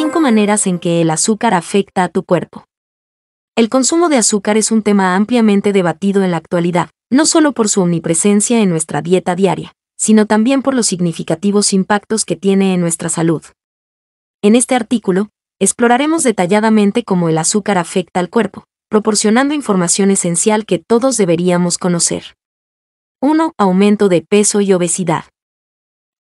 5 maneras en que el azúcar afecta a tu cuerpo. El consumo de azúcar es un tema ampliamente debatido en la actualidad, no solo por su omnipresencia en nuestra dieta diaria, sino también por los significativos impactos que tiene en nuestra salud. En este artículo, exploraremos detalladamente cómo el azúcar afecta al cuerpo, proporcionando información esencial que todos deberíamos conocer. 1. Aumento de peso y obesidad.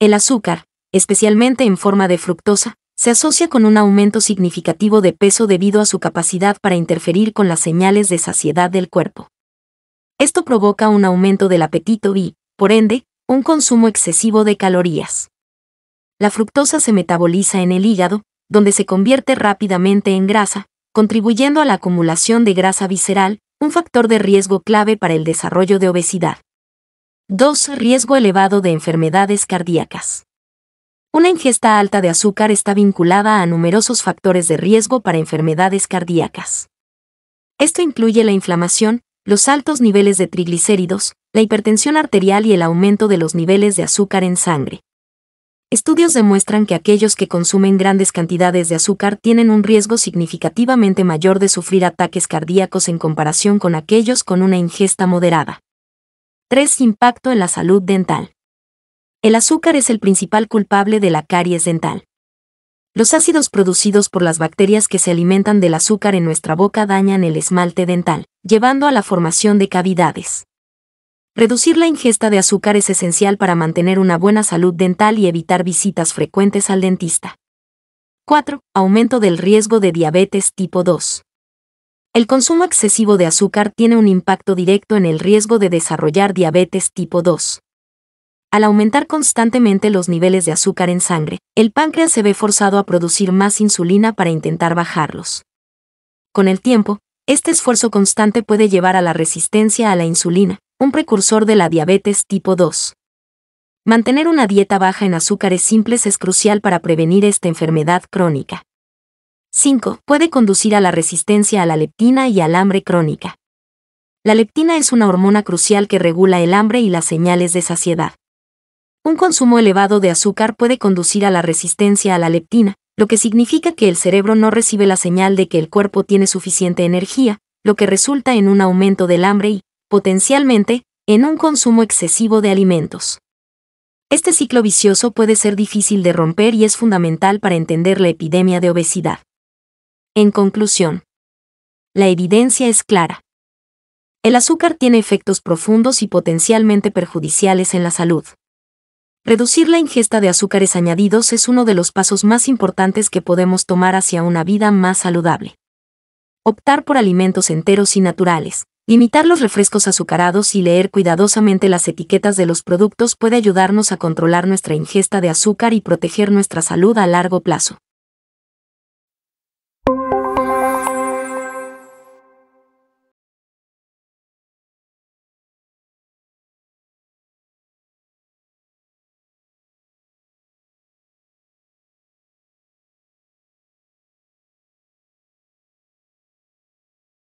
El azúcar, especialmente en forma de fructosa, se asocia con un aumento significativo de peso debido a su capacidad para interferir con las señales de saciedad del cuerpo. Esto provoca un aumento del apetito y, por ende, un consumo excesivo de calorías. La fructosa se metaboliza en el hígado, donde se convierte rápidamente en grasa, contribuyendo a la acumulación de grasa visceral, un factor de riesgo clave para el desarrollo de obesidad. 2. Riesgo elevado de enfermedades cardíacas. Una ingesta alta de azúcar está vinculada a numerosos factores de riesgo para enfermedades cardíacas. Esto incluye la inflamación, los altos niveles de triglicéridos, la hipertensión arterial y el aumento de los niveles de azúcar en sangre. Estudios demuestran que aquellos que consumen grandes cantidades de azúcar tienen un riesgo significativamente mayor de sufrir ataques cardíacos en comparación con aquellos con una ingesta moderada. 3. Impacto en la salud dental. El azúcar es el principal culpable de la caries dental. Los ácidos producidos por las bacterias que se alimentan del azúcar en nuestra boca dañan el esmalte dental, llevando a la formación de cavidades. Reducir la ingesta de azúcar es esencial para mantener una buena salud dental y evitar visitas frecuentes al dentista. 4. Aumento del riesgo de diabetes tipo 2. El consumo excesivo de azúcar tiene un impacto directo en el riesgo de desarrollar diabetes tipo 2. Al aumentar constantemente los niveles de azúcar en sangre, el páncreas se ve forzado a producir más insulina para intentar bajarlos. Con el tiempo, este esfuerzo constante puede llevar a la resistencia a la insulina, un precursor de la diabetes tipo 2. Mantener una dieta baja en azúcares simples es crucial para prevenir esta enfermedad crónica. 5. Puede conducir a la resistencia a la leptina y al hambre crónica. La leptina es una hormona crucial que regula el hambre y las señales de saciedad. Un consumo elevado de azúcar puede conducir a la resistencia a la leptina, lo que significa que el cerebro no recibe la señal de que el cuerpo tiene suficiente energía, lo que resulta en un aumento del hambre y, potencialmente, en un consumo excesivo de alimentos. Este ciclo vicioso puede ser difícil de romper y es fundamental para entender la epidemia de obesidad. En conclusión, la evidencia es clara. El azúcar tiene efectos profundos y potencialmente perjudiciales en la salud. Reducir la ingesta de azúcares añadidos es uno de los pasos más importantes que podemos tomar hacia una vida más saludable. Optar por alimentos enteros y naturales, limitar los refrescos azucarados y leer cuidadosamente las etiquetas de los productos puede ayudarnos a controlar nuestra ingesta de azúcar y proteger nuestra salud a largo plazo.